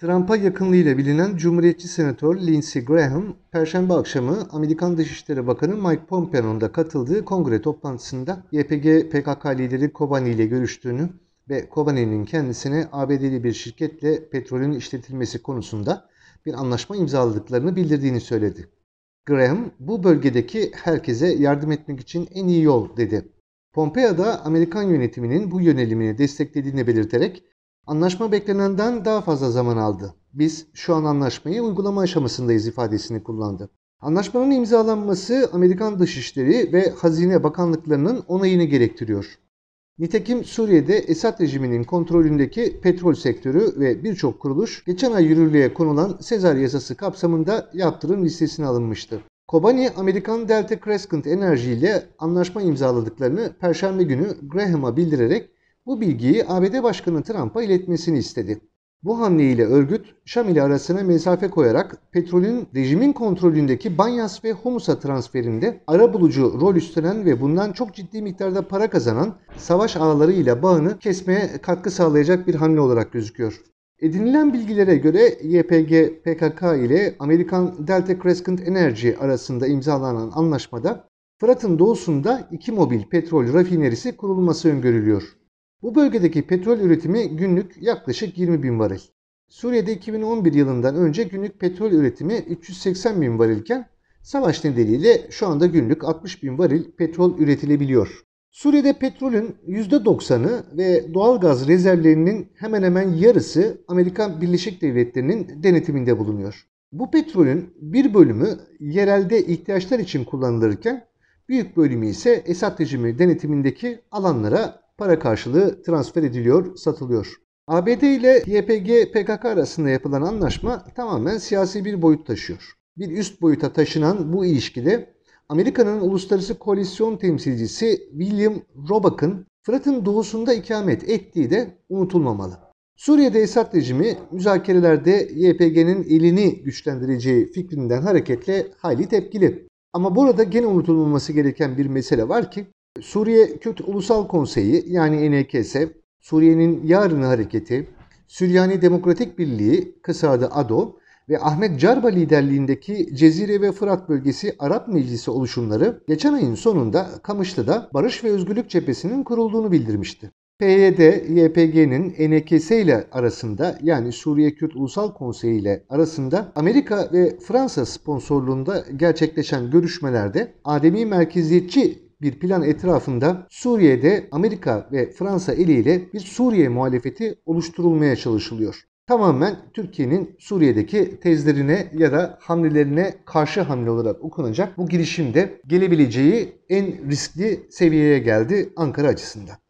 Trump'a yakınlığıyla bilinen Cumhuriyetçi Senatör Lindsey Graham, Perşembe akşamı Amerikan Dışişleri Bakanı Mike Pompeo'nun da katıldığı kongre toplantısında YPG PKK lideri Kobani ile görüştüğünü ve Kobani'nin kendisine ABD'li bir şirketle petrolün işletilmesi konusunda bir anlaşma imzaladıklarını bildirdiğini söyledi. Graham, bu bölgedeki herkese yardım etmek için en iyi yol dedi. Pompeo da Amerikan yönetiminin bu yönelimini desteklediğini belirterek Anlaşma beklenenden daha fazla zaman aldı. Biz şu an anlaşmayı uygulama aşamasındayız ifadesini kullandı. Anlaşmanın imzalanması Amerikan Dışişleri ve Hazine Bakanlıklarının onayını gerektiriyor. Nitekim Suriye'de Esad rejiminin kontrolündeki petrol sektörü ve birçok kuruluş geçen ay yürürlüğe konulan Sezar yasası kapsamında yaptırım listesine alınmıştı. Kobani, Amerikan Delta Crescent Enerji ile anlaşma imzaladıklarını Perşembe günü Graham'a bildirerek bu bilgiyi ABD Başkanı Trump'a iletmesini istedi. Bu hamle ile örgüt Şam ile arasına mesafe koyarak petrolün rejimin kontrolündeki Banyas ve Humus'a transferinde ara bulucu rol üstlenen ve bundan çok ciddi miktarda para kazanan savaş ağları ile bağını kesmeye katkı sağlayacak bir hamle olarak gözüküyor. Edinilen bilgilere göre YPG PKK ile Amerikan Delta Crescent Energy arasında imzalanan anlaşmada Fırat'ın doğusunda iki mobil petrol rafinerisi kurulması öngörülüyor. Bu bölgedeki petrol üretimi günlük yaklaşık 20 bin varil. Suriye'de 2011 yılından önce günlük petrol üretimi 380 bin varilken savaş nedeniyle şu anda günlük 60 bin varil petrol üretilebiliyor. Suriye'de petrolün %90'ı ve doğal gaz rezervlerinin hemen hemen yarısı Amerikan Birleşik Devletleri'nin denetiminde bulunuyor. Bu petrolün bir bölümü yerelde ihtiyaçlar için kullanılırken büyük bölümü ise Esad rejimi denetimindeki alanlara para karşılığı transfer ediliyor, satılıyor. ABD ile YPG PKK arasında yapılan anlaşma tamamen siyasi bir boyut taşıyor. Bir üst boyuta taşınan bu ilişkide Amerika'nın uluslararası koalisyon temsilcisi William Roebuck'ın Fırat'ın doğusunda ikamet ettiği de unutulmamalı. Suriye'de Esad rejimi müzakerelerde YPG'nin elini güçlendireceği fikrinden hareketle hayli tepkili. Ama burada gene unutulmaması gereken bir mesele var ki Suriye Kürt Ulusal Konseyi yani NKS, Suriye'nin Yarın Hareketi, Süryani Demokratik Birliği, kısa adı ADO ve Ahmet Carba liderliğindeki Cezire ve Fırat Bölgesi Arap Meclisi oluşumları geçen ayın sonunda Kamışlı'da Barış ve Özgürlük Cephesi'nin kurulduğunu bildirmişti. PYD, YPG'nin NKS ile arasında yani Suriye Kürt Ulusal Konseyi ile arasında Amerika ve Fransa sponsorluğunda gerçekleşen görüşmelerde Ademi merkeziyetçi bir plan etrafında Suriye'de Amerika ve Fransa eliyle bir Suriye muhalefeti oluşturulmaya çalışılıyor. Tamamen Türkiye'nin Suriye'deki tezlerine ya da hamlelerine karşı hamle olarak okunacak bu girişimde gelebileceği en riskli seviyeye geldi Ankara açısından.